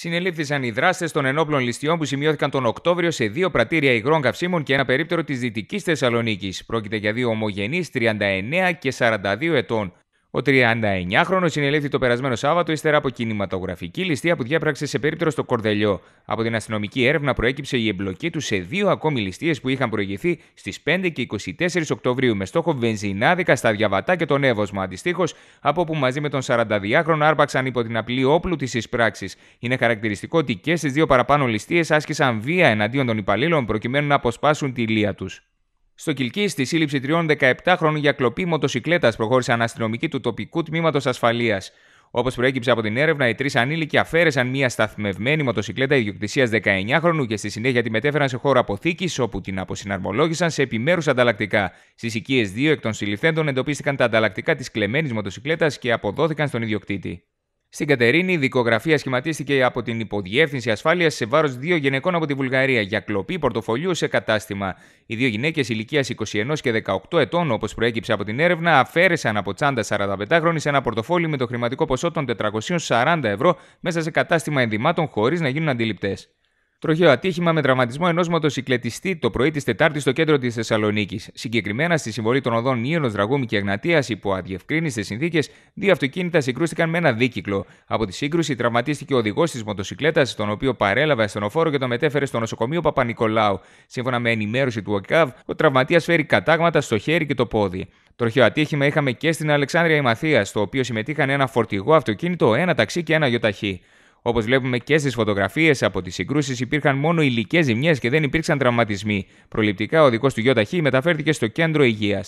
Συνελήφθησαν οι δράστες των ενόπλων ληστιών που σημειώθηκαν τον Οκτώβριο σε δύο πρατήρια υγρών καυσίμων και ένα περίπτερο της Δυτικής Θεσσαλονίκης. Πρόκειται για δύο ομογενείς 39 και 42 ετών. Ο 39χρονο συνελήφθη το περασμένο Σάββατο ύστερα από κινηματογραφική ληστεία που διάπραξε σε περίπτωση στο Κορδελιό. Από την αστυνομική έρευνα προέκυψε η εμπλοκή του σε δύο ακόμη ληστείες που είχαν προηγηθεί στις 5 και 24 Οκτωβρίου με στόχο βενζινάδικα στα διαβατά και τον Εύωσμα. Αντιστοίχως, από όπου μαζί με τον 42χρονο άρπαξαν υπό την απλή όπλου της εισπράξης. Είναι χαρακτηριστικό ότι και στις δύο παραπάνω ληστείες άσκησαν βία εναντίον των υπαλλήλων προκειμένου να αποσπάσουν τη λία τους. Στο Κιλκί, στη σύλληψη τριών 17χρονων για κλοπή μοτοσυκλέτας προχώρησαν αστυνομικοί του τοπικού τμήματος ασφαλείας. Όπως προέκυψε από την έρευνα, οι τρεις ανήλικοι αφαίρεσαν μια σταθμευμένη μοτοσυκλέτα ιδιοκτησίας 19χρονου και στη συνέχεια τη μετέφεραν σε χώρο αποθήκης, όπου την αποσυναρμολόγησαν σε επιμέρους ανταλλακτικά. Στις οικίες δύο εκ των συλληφθέντων εντοπίστηκαν τα ανταλλακτικά της κλεμμένης μοτοσυκλέτας και αποδόθηκαν στον ιδιοκτήτη. Στην Κατερίνη, η δικογραφία σχηματίστηκε από την Υποδιεύθυνση Ασφάλειας σε βάρος δύο γυναικών από τη Βουλγαρία για κλοπή πορτοφολίου σε κατάστημα. Οι δύο γυναίκες ηλικίας 21 και 18 ετών, όπως προέκυψε από την έρευνα, αφαίρεσαν από τσάντα σε ένα πορτοφόλι με το χρηματικό ποσό των 440 ευρώ μέσα σε κατάστημα ενδυμάτων χωρίς να γίνουν αντιληπτές. Τροχαίο ατύχημα με τραυματισμό ενός μοτοσυκλετιστή το πρωί της Τετάρτης στο κέντρο της Θεσσαλονίκης. Συγκεκριμένα στη συμβολή των οδών Ιωνο, Δραγούμη και Εγνατία, υπό αδιευκρίνηστες συνθήκες, δύο αυτοκίνητα συγκρούστηκαν με ένα δίκυκλο. Από τη σύγκρουση τραυματίστηκε ο οδηγός της μοτοσυκλέτας, τον οποίο παρέλαβε ασθενοφόρο και τον μετέφερε στο νοσοκομείο Παπα-Νικολάου. Σύμφωνα με ενημέρωση του ΟΚΑΒ, ο τραυματίας φέρει κατάγματα στο χέρι και το πόδι. Τροχαίο ατύχημα είχαμε και στην Αλεξάνδρεια Ημαθία, στο οποίο συμμετείχαν ένα φορτηγό αυτοκίνητο, ένα ταξί και ένα γιοταχή. Όπως βλέπουμε και στις φωτογραφίες από τις συγκρούσεις, υπήρχαν μόνο υλικές ζημιές και δεν υπήρξαν τραυματισμοί. Προληπτικά ο δικό του Χ μεταφέρθηκε στο κέντρο υγείας.